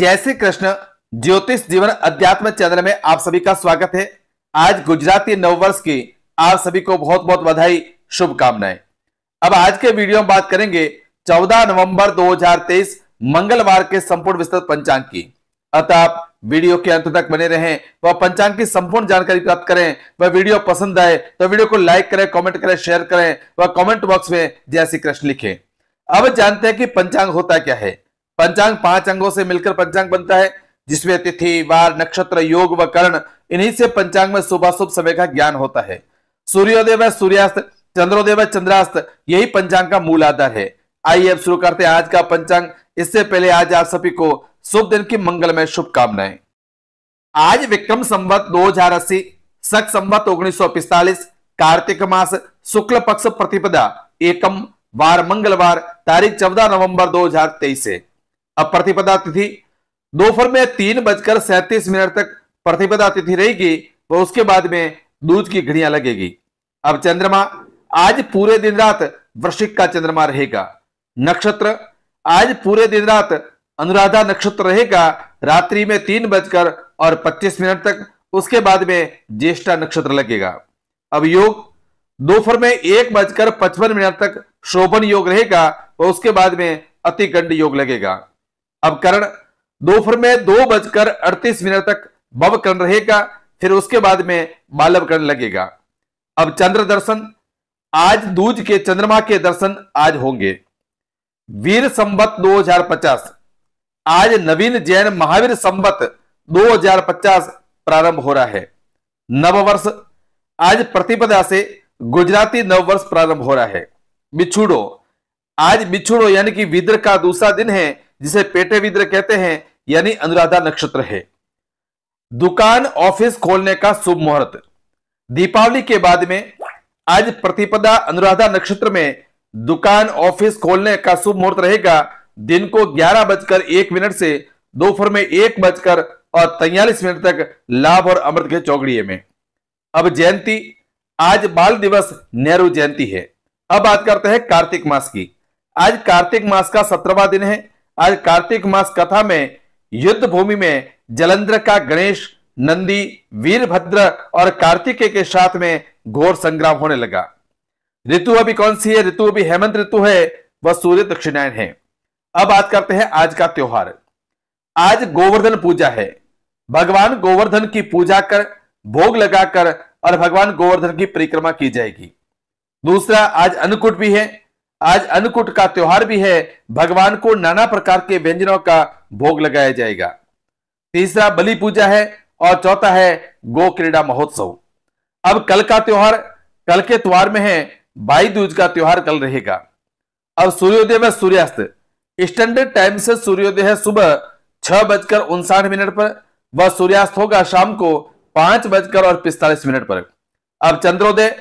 जय श्री कृष्ण ज्योतिष जीवन अध्यात्म चैनल में आप सभी का स्वागत है आज गुजराती नववर्ष की आप सभी को बहुत बहुत बधाई शुभकामनाएं अब आज के वीडियो में बात करेंगे 14 नवंबर 2023 मंगलवार के संपूर्ण विस्तृत पंचांग की अतः आप वीडियो के अंत तक बने रहें व पंचांग की संपूर्ण जानकारी प्राप्त करें वह वीडियो पसंद आए तो वीडियो को लाइक करें कॉमेंट करें शेयर करें व कॉमेंट बॉक्स में जय श्री कृष्ण लिखे अब जानते हैं कि पंचांग होता क्या है पंचांग पांच अंगों से मिलकर पंचांग बनता है जिसमें तिथि वार नक्षत्र योग व कर्ण इन्हीं से पंचांग में शुभ शुभ समय का ज्ञान होता है सूर्योदय व सूर्यास्त चंद्रोदय व चंद्रास्त यही पंचांग का मूल आधार है आइए अब शुरू करते हैं आज का पंचांग इससे पहले आज आप सभी को शुभ दिन की मंगलमय शुभकामनाएं आज विक्रम संवत दो हजार अस्सी सख संवत उन्नीस सौ पिस्तालीस कार्तिक मास शुक्ल पक्ष प्रतिपदा एकम वार मंगलवार तारीख चौदह नवंबर 2023 है अब प्रतिपदा तिथि दोपहर में तीन बजकर सैंतीस मिनट तक प्रतिपदा तिथि रहेगी और तो उसके बाद में दूज की घड़ियां लगेगी अब चंद्रमा आज पूरे दिन रात वृश्चिक का चंद्रमा रहेगा नक्षत्र आज पूरे दिन रात अनुराधा नक्षत्र रहेगा रात्रि में तीन बजकर और पच्चीस मिनट तक उसके बाद में ज्येष्ठा नक्षत्र लगेगा अब योग दोपहर में एक बजकर पचपन मिनट तक शोभन योग रहेगा और तो उसके बाद में अतिगंड योग लगेगा अब करण दोपहर में दो बजकर अड़तीस मिनट तक भव करण रहेगा फिर उसके बाद में मालव करण लगेगा अब चंद्र दर्शन आज दूज के चंद्रमा के दर्शन आज होंगे वीर संबत 2050 आज नवीन जैन महावीर संबत 2050 प्रारंभ हो रहा है नववर्ष आज प्रतिपदा से गुजराती नववर्ष प्रारंभ हो रहा है बिछुड़ो आज बिछुड़ो यानी कि विद्र का दूसरा दिन है जिसे पेटे विद्र कहते हैं यानी अनुराधा नक्षत्र है दुकान ऑफिस खोलने का शुभ मुहूर्त दीपावली के बाद में आज प्रतिपदा अनुराधा नक्षत्र में दुकान ऑफिस खोलने का शुभ मुहूर्त रहेगा दिन को ग्यारह बजकर एक मिनट से दोपहर में एक बजकर और तैयलीस मिनट तक लाभ और अमृत के चौकड़िए में अब जयंती आज बाल दिवस नेहरू जयंती है अब बात करते हैं कार्तिक मास की आज कार्तिक मास का सत्रहवा दिन है आज कार्तिक मास कथा में युद्ध भूमि में जलंधर का गणेश नंदी वीरभद्र और कार्तिकेय के साथ में घोर संग्राम होने लगा ऋतु अभी कौन सी है ऋतु अभी हेमंत ऋतु है वह सूर्य दक्षिणायन है अब बात करते हैं आज का त्योहार आज गोवर्धन पूजा है भगवान गोवर्धन की पूजा कर भोग लगाकर और भगवान गोवर्धन की परिक्रमा की जाएगी दूसरा आज अन्नकूट भी है आज अन्नकूट का त्योहार भी है भगवान को नाना प्रकार के व्यंजनों का भोग लगाया जाएगा तीसरा बलि पूजा है और चौथा है गो क्रीड़ा महोत्सव अब कल का त्योहार कल के त्योहार में है बाई दूज का त्योहार कल रहेगा अब सूर्योदय में सूर्यास्त स्टैंडर्ड टाइम से सूर्योदय है सुबह छह बजकर उनसाठ मिनट पर वह सूर्यास्त होगा शाम को पांच बजकर और पिस्तालीस मिनट पर अब चंद्रोदय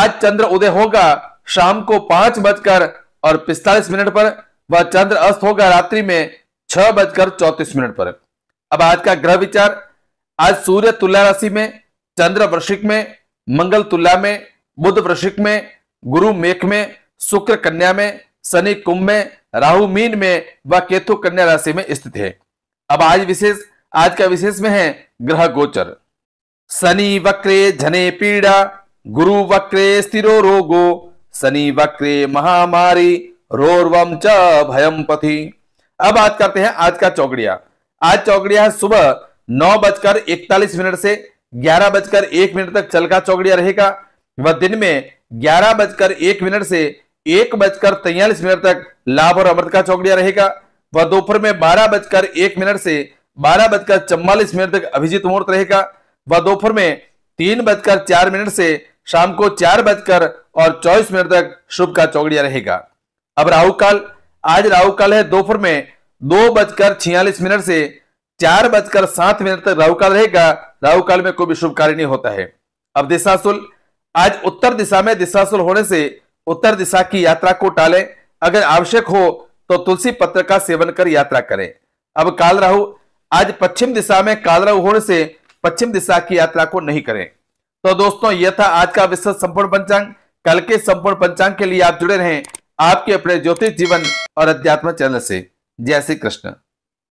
आज चंद्र उदय होगा शाम को पांच बजकर और पिस्तालीस मिनट पर वह चंद्र अस्त होगा रात्रि में छह बजकर चौतीस मिनट पर अब आज का ग्रह विचार आज सूर्य तुला राशि में चंद्र वृशिक में मंगल तुला में बुध वृशिक में गुरु मेघ में शुक्र कन्या में शनि कुंभ में राहु मीन में व केतु कन्या राशि में स्थित है अब आज विशेष आज का विशेष में है ग्रह गोचर शनि वक्रे झने पीड़ा गुरु वक्रे स्थिरो रोगो शनि वक्री महामारी रोरवम च भयम पथी अब बात करते हैं आज का चौकड़िया आज चौकड़िया है सुबह नौ बजकर इकतालीस मिनट से ग्यारह बजकर एक मिनट तक चल का चौकड़िया रहेगा वह दिन में ग्यारह बजकर एक मिनट से एक बजकर तैयलीस मिनट तक लाभ और अमृत का चौकड़िया रहेगा वह दोपहर में बारह बजकर एक मिनट से बारह बजकर चौवालीस मिनट तक अभिजीत मुहूर्त रहेगा वह दोपहर में तीन बजकर चार मिनट से शाम को चार बजकर और चौबीस मिनट तक शुभ का चौगड़िया रहेगा अब राहु काल आज राहु काल है दोपहर में दो बजकर छियालीस मिनट से चार बजकर सात मिनट तक राहु काल रहेगा राहु काल में कोई भी शुभ कार्य नहीं होता है अब दिशासुल आज उत्तर दिशा में दिशाशुल होने से उत्तर दिशा की यात्रा को टाले अगर आवश्यक हो तो तुलसी पत्र का सेवन कर यात्रा करें अब काल राहु आज पश्चिम दिशा में काल राहु होने से पश्चिम दिशा की यात्रा को नहीं करें तो दोस्तों यह था आज का विशेष संपूर्ण पंचांग कल के संपूर्ण पंचांग के लिए आप जुड़े रहें आपके अपने ज्योतिष जीवन और अध्यात्म चैनल से जय श्री कृष्ण